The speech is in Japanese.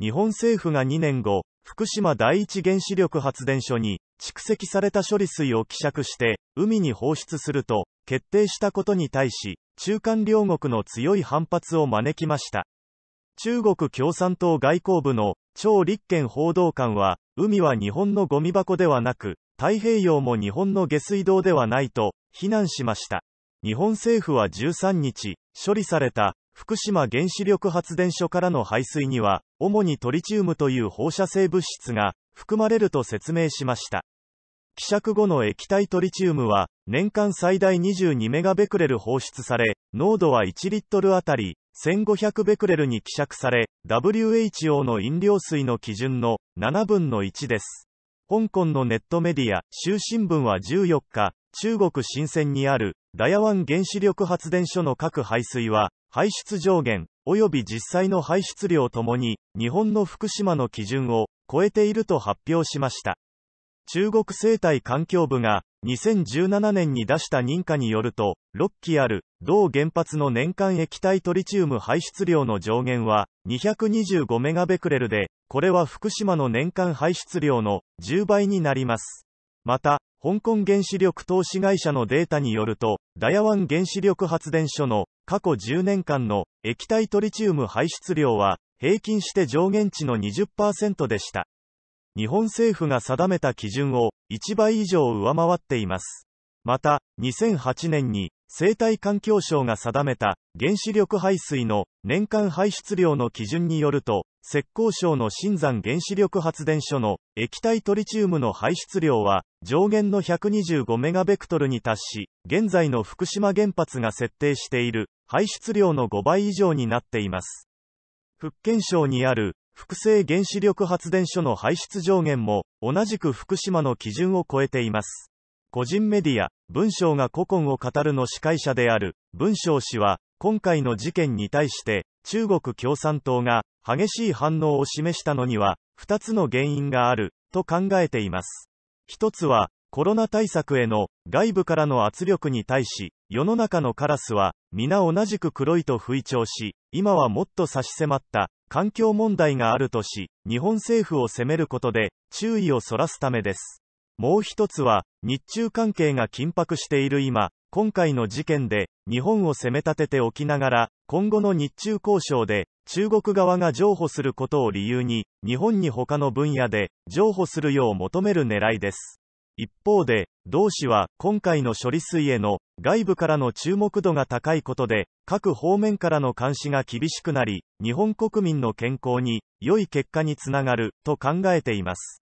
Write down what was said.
日本政府が2年後、福島第一原子力発電所に蓄積された処理水を希釈して海に放出すると決定したことに対し中間両国の強い反発を招きました中国共産党外交部の張立憲報道官は海は日本のゴミ箱ではなく太平洋も日本の下水道ではないと非難しました日本政府は13日処理された福島原子力発電所からの排水には、主にトリチウムという放射性物質が含まれると説明しました。希釈後の液体トリチウムは、年間最大22メガベクレル放出され、濃度は1リットルあたり1500ベクレルに希釈され、WHO の飲料水の基準の7分の1です。香港のネットメディア、州新聞は14日、中国深センにある、ダヤン原子力発電所の各排水は、排出上限、及び実際の排出量ともに、日本の福島の基準を超えていると発表しました。中国生態環境部が2017年に出した認可によると、6基ある同原発の年間液体トリチウム排出量の上限は225メガベクレルで、これは福島の年間排出量の10倍になります。また、香港原子力投資会社のデータによると、ダヤン原子力発電所の過去10年間の液体トリチウム排出量は平均して上限値の20%でした。日本政府が定めた基準を1倍以上上回っています。また、2008年に生態環境省が定めた原子力排水の年間排出量の基準によると、浙江省の新山原子力発電所の液体トリチウムの排出量は上限の125メガベクトルに達し、現在の福島原発が設定している排出量の5倍以上になっています。福建省にある複製原子力発電所の排出上限も同じく福島の基準を超えています。個人メディア、文章が古今を語るの司会者である、文章氏は、今回の事件に対して、中国共産党が、激しい反応を示したのには、二つの原因がある、と考えています。一つは、コロナ対策への外部からの圧力に対し、世の中のカラスは皆同じく黒いと吹聴し、今はもっと差し迫った環境問題があるとし、日本政府を責めることで注意をそらすためです。もう一つは、日中関係が緊迫している今、今回の事件で、日本を攻め立てておきながら、今後の日中交渉で、中国側が譲歩することを理由に、日本に他の分野で、譲歩するよう求める狙いです。一方で、同氏は、今回の処理水への、外部からの注目度が高いことで、各方面からの監視が厳しくなり、日本国民の健康に、良い結果につながる、と考えています。